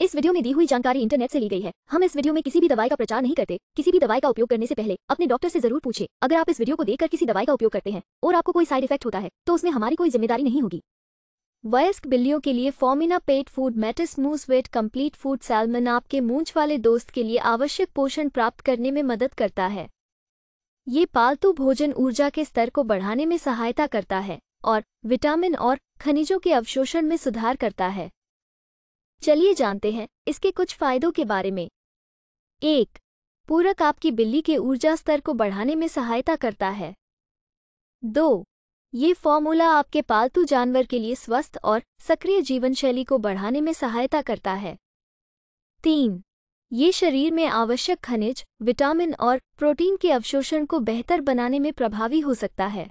इस वीडियो में दी हुई जानकारी इंटरनेट से ली गई है हम इस वीडियो में किसी भी दवाई का प्रचार नहीं करते किसी भी दवाई का उपयोग करने से पहले अपने डॉक्टर से जरूर पूछे अगर आप इस वीडियो को देखकर किसी दवाई का उपयोग करते हैं और आपको कोई साइड इफेक्ट होता है तो उसमें हमारी कोई जिम्मेदारी नहीं होगी वयस्क बिल्लियों के लिए Farmina pet food Matisse mousse wet complete food salmon आपके मूंछ वाले दोस्त के लिए आवश्यक पोषण प्राप्त करने में मदद करता है ये पालतू भोजन ऊर्जा के स्तर को बढ़ाने में सहायता करता है और विटामिन और खनिजों के अवशोषण में सुधार करता है चलिए जानते हैं इसके कुछ फायदों के बारे में एक पूरक आपकी बिल्ली के ऊर्जा स्तर को बढ़ाने में सहायता करता है दो ये फॉर्मूला आपके पालतू जानवर के लिए स्वस्थ और सक्रिय जीवनशैली को बढ़ाने में सहायता करता है तीन ये शरीर में आवश्यक खनिज विटामिन और प्रोटीन के अवशोषण को बेहतर बनाने में प्रभावी हो सकता है